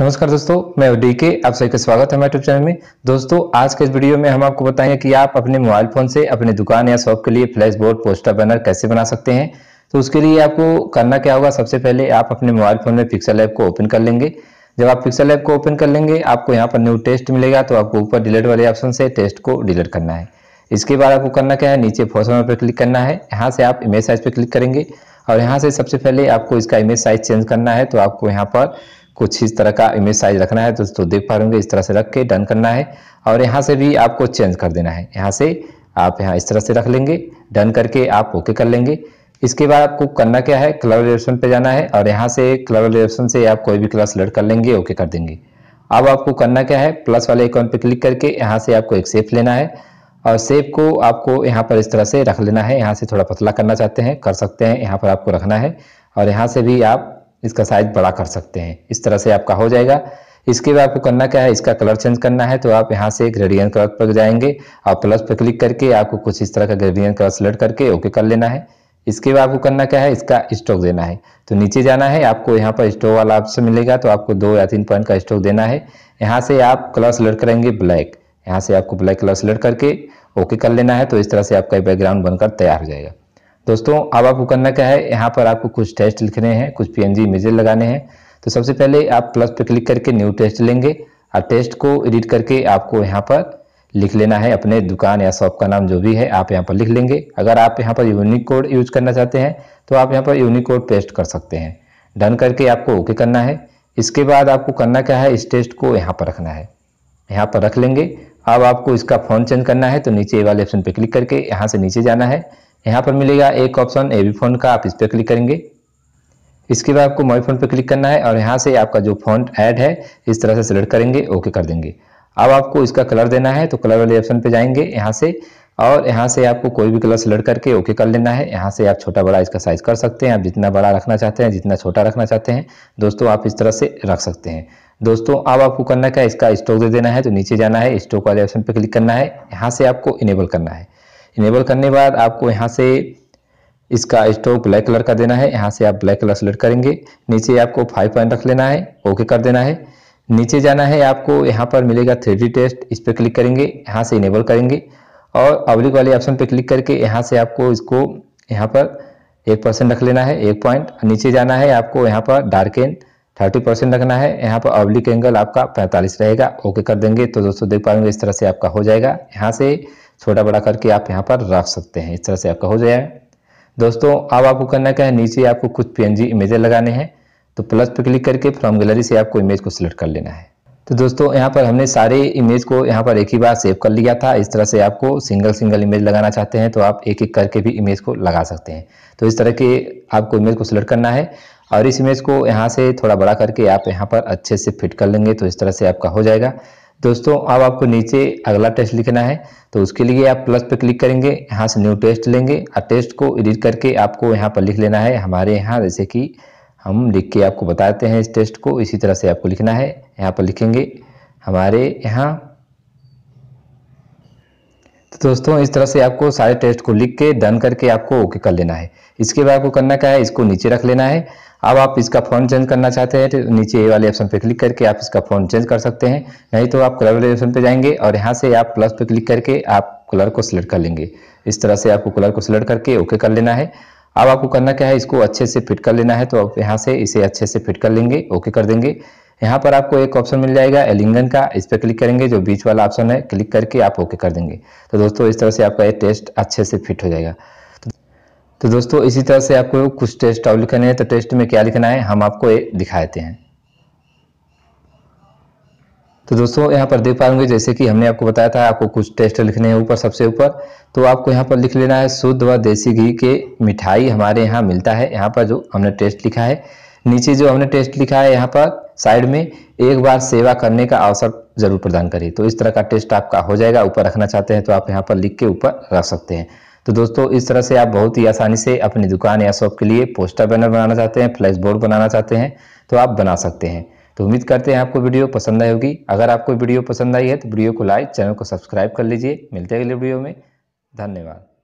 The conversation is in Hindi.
नमस्कार दोस्तों मैं डी के आप सभी का स्वागत है हमारे यूट्यूब चैनल में दोस्तों आज के इस वीडियो में हम आपको बताएंगे कि आप अपने मोबाइल फोन से अपने दुकान या शॉप के लिए फ्लैश बोर्ड पोस्टर बैनर कैसे बना सकते हैं तो उसके लिए आपको करना क्या होगा सबसे पहले आप अपने मोबाइल फोन में पिक्सल ऐप को ओपन कर लेंगे जब आप पिक्सल ऐप को ओपन कर लेंगे आपको यहाँ पर न्यू टेस्ट मिलेगा तो आपको ऊपर डिलीट वाले ऑप्शन से टेस्ट को डिलीट करना है इसके बाद आपको करना क्या है नीचे फोसमर पर क्लिक करना है यहाँ से आप इमेज साइज पर क्लिक करेंगे और यहाँ से सबसे पहले आपको इसका इमेज साइज चेंज करना है तो आपको यहाँ पर कुछ इस तरह का इमेज साइज रखना है तो, तो देख पा रहे इस तरह से रख के डन करना है और यहाँ से भी आपको चेंज कर देना है यहाँ से आप यहाँ इस तरह से रख लेंगे डन करके आप ओके कर लेंगे इसके बाद आपको करना क्या है कलर ऑप्शन पे जाना है और यहाँ से कलर ऑप्शन से आप कोई भी कलर सेलेक्ट कर लेंगे ओके कर देंगे अब आपको करना क्या है प्लस वाले अकाउंट पे क्लिक करके यहाँ से आपको एक सेफ लेना है और सेफ को आपको यहाँ पर इस तरह से रख लेना है यहाँ से थोड़ा पतला करना चाहते हैं कर सकते हैं यहाँ पर आपको रखना है और यहाँ से भी आप इसका साइज बड़ा कर सकते हैं इस तरह से आपका हो जाएगा इसके बाद आपको करना क्या है इसका कलर चेंज करना है तो आप यहाँ से ग्रेडियन कलर पर जाएंगे और प्लस पर क्लिक करके आपको कुछ इस तरह का ग्रेडियन कलर सेलेक्ट करके ओके कर लेना है इसके बाद आपको करना क्या है इसका स्टॉक देना है तो नीचे जाना है आपको यहाँ पर स्टॉक वाला ऑप्शन मिलेगा तो आपको दो या तीन पॉइंट का स्टॉक देना है यहाँ से आप कलर सेलेक्ट करेंगे ब्लैक यहाँ से आपको ब्लैक कलर सेलेक्ट करके ओके कर लेना है तो इस तरह से आपका बैकग्राउंड बनकर तैयार हो जाएगा दोस्तों अब आपको करना क्या है यहाँ पर आपको कुछ टेस्ट लिखने हैं कुछ पी एन लगाने हैं तो सबसे पहले आप प्लस पर क्लिक करके न्यू टेस्ट लेंगे और टेस्ट को एडिट करके आपको यहाँ पर लिख लेना है अपने दुकान या शॉप का नाम जो भी है आप यहाँ पर लिख लेंगे अगर आप यहाँ पर यूनिक कोड यूज करना चाहते हैं तो आप यहाँ पर यूनिक कोड पेस्ट कर सकते हैं डन करके आपको ओके करना है इसके बाद आपको करना क्या है इस टेस्ट को यहाँ पर रखना है यहाँ पर रख लेंगे अब आपको इसका फ़ॉन्ट चेंज करना है तो नीचे वाले ऑप्शन पर क्लिक करके यहाँ से नीचे जाना है यहाँ पर मिलेगा एक ऑप्शन ए बी फोन का आप इस पर क्लिक करेंगे इसके बाद आपको मोबाइल फोन पर क्लिक करना है और यहाँ से आपका जो फोन ऐड है इस तरह से सिलेक्ट करेंगे ओके कर देंगे अब आपको इसका कलर देना है तो कलर वाले ऑप्शन पे जाएंगे यहाँ से और यहाँ से आपको कोई भी कलर सेलेक्ट करके ओके कर लेना है यहाँ से आप छोटा बड़ा इसका साइज कर सकते हैं आप जितना बड़ा रखना चाहते हैं जितना छोटा रखना चाहते हैं दोस्तों आप इस तरह से रख सकते हैं दोस्तों अब आपको करना क्या इसका स्टॉक दे देना है तो नीचे जाना है स्टॉक वाले ऑप्शन पर क्लिक करना है यहाँ से आपको इनेबल करना है इनेबल करने बाद आपको यहाँ से इसका स्टॉक ब्लैक कलर का देना है यहाँ से आप ब्लैक कलर सेलेक्ट करेंगे नीचे आपको फाइव पॉइंट रख लेना है ओके कर देना है नीचे जाना है आपको यहाँ पर मिलेगा थ्री टेस्ट इस पर क्लिक करेंगे यहाँ से इनेबल करेंगे और अब्लिक वाले ऑप्शन पे क्लिक करके यहाँ से आपको इसको यहाँ पर एक परसेंट रख लेना है एक पॉइंट नीचे जाना है आपको यहाँ पर डार्क एन थर्टी परसेंट रखना है यहाँ पर अब्लिक एंगल आपका पैंतालीस रहेगा ओके कर देंगे तो दोस्तों देख पाएंगे इस तरह से आपका हो जाएगा यहाँ से छोटा बड़ा करके आप यहाँ पर रख सकते हैं इस तरह से आपका हो जाएगा दोस्तों अब आपको करना क्या है नीचे आपको कुछ पीएनजी इमेजे लगाने हैं तो प्लस पर क्लिक करके फ्रॉम गैलरी से आपको इमेज को सिलेक्ट कर लेना है तो दोस्तों यहाँ पर हमने सारे इमेज को यहाँ पर एक ही बार सेव कर लिया था इस तरह से आपको सिंगल सिंगल इमेज लगाना चाहते हैं तो आप एक एक करके भी इमेज को लगा सकते हैं तो इस तरह के आपको इमेज को सिलेक्ट करना है और इस इमेज को यहाँ से थोड़ा बड़ा करके आप यहाँ पर अच्छे से फिट कर लेंगे तो इस तरह से आपका हो जाएगा दोस्तों अब आपको नीचे अगला टेस्ट लिखना है तो उसके लिए आप प्लस पर क्लिक करेंगे यहाँ से न्यू टेस्ट लेंगे और टेस्ट को एडिट करके आपको यहाँ पर लिख लेना है हमारे यहाँ जैसे कि हम लिख के आपको बताते हैं इस टेस्ट को इसी तरह से आपको लिखना है यहाँ पर लिखेंगे हमारे यहाँ तो दोस्तों इस तरह से आपको सारे टेस्ट को लिख के डन करके आपको ओके कर लेना है इसके बाद आपको करना क्या है इसको नीचे रख लेना है अब आप इसका फोन चेंज करना चाहते हैं तो नीचे ये वाले ऑप्शन पे क्लिक करके आप इसका फोन चेंज कर सकते हैं नहीं तो आप कलर वाले ऑप्शन पे जाएंगे और यहाँ से आप प्लस पे क्लिक करके आप कलर को सिलेक्ट कर लेंगे इस तरह से आपको कलर को सिलेक्ट करके ओके कर लेना है अब आपको करना क्या है इसको अच्छे से फिट कर लेना है तो आप यहाँ से इसे अच्छे से फिट कर लेंगे ओके कर देंगे यहाँ पर आपको एक ऑप्शन मिल जाएगा एलिंगन का इस पर क्लिक करेंगे जो बीच वाला ऑप्शन है क्लिक करके आप ओके कर देंगे तो दोस्तों इस तरह से आपका ये टेस्ट अच्छे से फिट हो जाएगा तो दोस्तों इसी तरह से आपको कुछ टेस्ट और लिखने हैं तो टेस्ट में क्या लिखना है हम आपको ये दिखाते हैं तो दोस्तों यहाँ पर देख पाएंगे जैसे कि हमने आपको बताया था आपको कुछ टेस्ट लिखने हैं ऊपर सबसे ऊपर तो आपको यहाँ पर लिख लेना है शुद्ध व देसी घी के मिठाई हमारे यहाँ मिलता है यहाँ पर जो हमने टेस्ट लिखा है नीचे जो हमने टेस्ट लिखा है यहाँ पर साइड में एक बार सेवा करने का अवसर जरूर प्रदान करें तो इस तरह का टेस्ट आपका हो जाएगा ऊपर रखना चाहते हैं तो आप यहाँ पर लिख के ऊपर रख सकते हैं तो दोस्तों इस तरह से आप बहुत ही आसानी से अपनी दुकान या शॉप के लिए पोस्टर बैनर बनाना चाहते हैं फ्लैश बोर्ड बनाना चाहते हैं तो आप बना सकते हैं तो उम्मीद करते हैं आपको वीडियो पसंद आई होगी अगर आपको वीडियो पसंद आई है तो वीडियो को लाइक चैनल को सब्सक्राइब कर लीजिए मिलते हैं अगले वीडियो में धन्यवाद